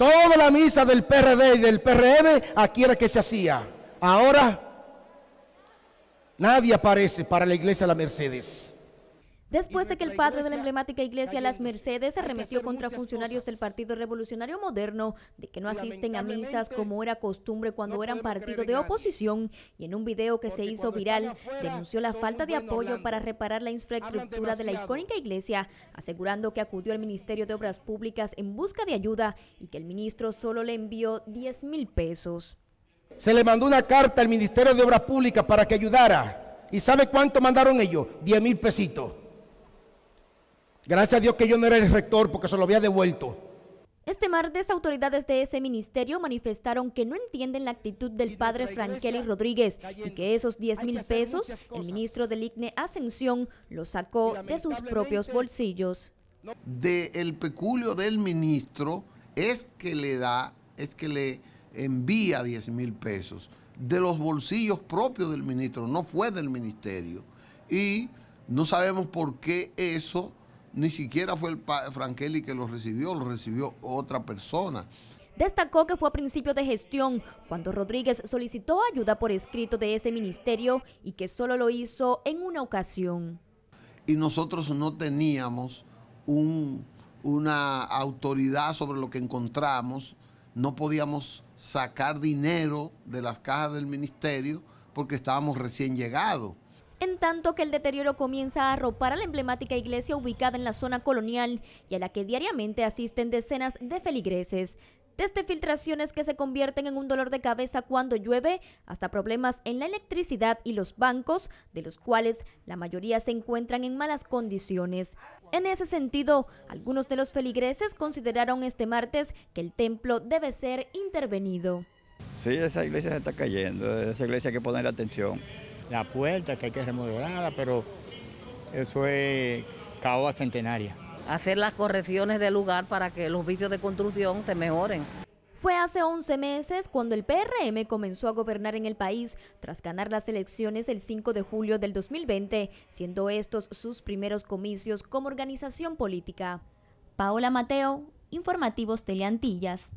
Toda la misa del PRD y del PRM aquí era que se hacía. Ahora nadie aparece para la iglesia de la Mercedes. Después de que el padre de la emblemática iglesia Las Mercedes se arremetió contra funcionarios del Partido Revolucionario Moderno de que no asisten a misas como era costumbre cuando eran partido de oposición y en un video que se hizo viral denunció la falta de apoyo para reparar la infraestructura de la icónica iglesia, asegurando que acudió al Ministerio de Obras Públicas en busca de ayuda y que el ministro solo le envió 10 mil pesos. Se le mandó una carta al Ministerio de Obras Públicas para que ayudara. ¿Y sabe cuánto mandaron ellos? 10 mil pesitos. Gracias a Dios que yo no era el rector porque se lo había devuelto. Este martes, autoridades de ese ministerio manifestaron que no entienden la actitud del padre Frankeli Rodríguez y que esos 10 mil pesos el ministro del ICNE Ascensión los sacó de sus propios bolsillos. De el peculio del ministro es que le da, es que le envía 10 mil pesos de los bolsillos propios del ministro, no fue del ministerio. Y no sabemos por qué eso ni siquiera fue el padre Frankeli que lo recibió, lo recibió otra persona. Destacó que fue a principio de gestión cuando Rodríguez solicitó ayuda por escrito de ese ministerio y que solo lo hizo en una ocasión. Y nosotros no teníamos una autoridad sobre lo que encontramos, no podíamos sacar dinero de las cajas del ministerio porque estábamos recién llegados en tanto que el deterioro comienza a arropar a la emblemática iglesia ubicada en la zona colonial y a la que diariamente asisten decenas de feligreses. Desde filtraciones que se convierten en un dolor de cabeza cuando llueve, hasta problemas en la electricidad y los bancos, de los cuales la mayoría se encuentran en malas condiciones. En ese sentido, algunos de los feligreses consideraron este martes que el templo debe ser intervenido. Sí, esa iglesia se está cayendo, esa iglesia hay que poner atención la puerta que hay que remodelarla, pero eso es caoba centenaria. Hacer las correcciones del lugar para que los vicios de construcción se mejoren. Fue hace 11 meses cuando el PRM comenzó a gobernar en el país tras ganar las elecciones el 5 de julio del 2020, siendo estos sus primeros comicios como organización política. Paola Mateo, Informativos Teleantillas.